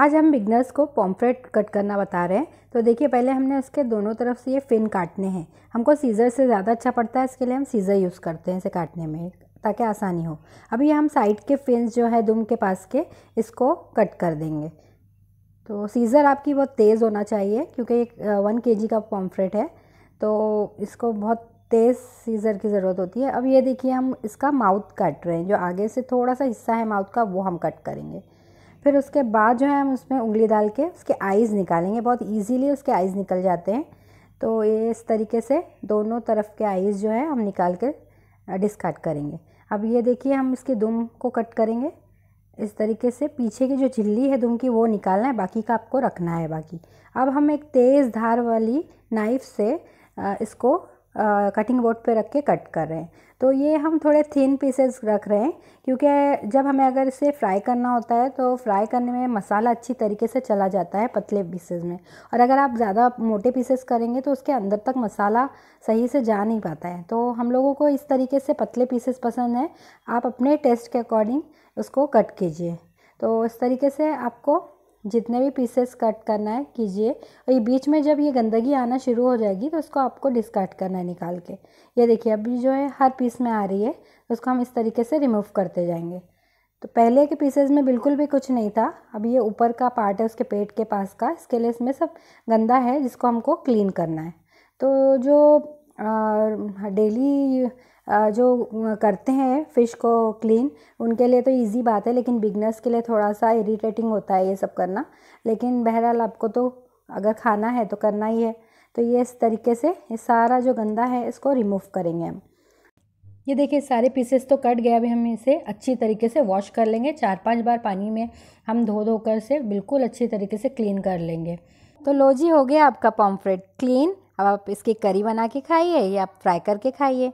आज हम बिगनर्स को पॉम्फ्रेट कट करना बता रहे हैं तो देखिए पहले हमने उसके दोनों तरफ से ये फिन काटने हैं हमको सीज़र से ज़्यादा अच्छा पड़ता है इसके लिए हम सीज़र यूज़ करते हैं इसे काटने में ताकि आसानी हो अभी हम साइड के फिन जो है दुम के पास के इसको कट कर देंगे तो सीज़र आपकी बहुत तेज़ होना चाहिए क्योंकि एक वन के का पॉम्फ्रेट है तो इसको बहुत तेज़ सीज़र की ज़रूरत होती है अब ये देखिए हम इसका माउथ कट रहे हैं जो आगे से थोड़ा सा हिस्सा है माउथ का वो हम कट करेंगे फिर उसके बाद जो है हम उसमें उंगली डाल के उसके आइज़ निकालेंगे बहुत ईजीली उसके आइज़ निकल जाते हैं तो ये इस तरीके से दोनों तरफ के आइज़ जो है हम निकाल के डिस्कार्ड करेंगे अब ये देखिए हम इसके दुम को कट करेंगे इस तरीके से पीछे की जो झिल्ली है दुम की वो निकालना है बाकी का आपको रखना है बाकी अब हम एक तेज़ धार वाली नाइफ़ से इसको कटिंग बोर्ड पे रख के कट कर रहे हैं तो ये हम थोड़े थिन पीसेस रख रहे हैं क्योंकि जब हमें अगर इसे फ्राई करना होता है तो फ्राई करने में मसाला अच्छी तरीके से चला जाता है पतले पीसेस में और अगर आप ज़्यादा मोटे पीसेस करेंगे तो उसके अंदर तक मसाला सही से जा नहीं पाता है तो हम लोगों को इस तरीके से पतले पीसेस पसंद है आप अपने टेस्ट के अकॉर्डिंग उसको कट कीजिए तो इस तरीके से आपको जितने भी पीसेस कट करना है कीजिए और ये बीच में जब ये गंदगी आना शुरू हो जाएगी तो उसको आपको डिस्कार्ड करना है निकाल के ये देखिए अभी जो है हर पीस में आ रही है उसको हम इस तरीके से रिमूव करते जाएंगे तो पहले के पीसेज में बिल्कुल भी कुछ नहीं था अब ये ऊपर का पार्ट है उसके पेट के पास का इसके लिए इसमें सब गंदा है जिसको हमको क्लीन करना है तो जो डेली जो करते हैं फ़िश को क्लीन उनके लिए तो ईज़ी बात है लेकिन बिगनर्स के लिए थोड़ा सा इरीटेटिंग होता है ये सब करना लेकिन बहरहाल आपको तो अगर खाना है तो करना ही है तो ये इस तरीके से ये सारा जो गंदा है इसको रिमूव करेंगे हम ये देखिए सारे पीसेस तो कट गए अभी हम इसे अच्छी तरीके से वॉश कर लेंगे चार पांच बार पानी में हम धो धो कर से बिल्कुल अच्छी तरीके से क्लीन कर लेंगे तो लो जी हो गया आपका पॉम्फ्रेट क्लीन अब आप इसकी करी बना के खाइए या फ्राई करके खाइए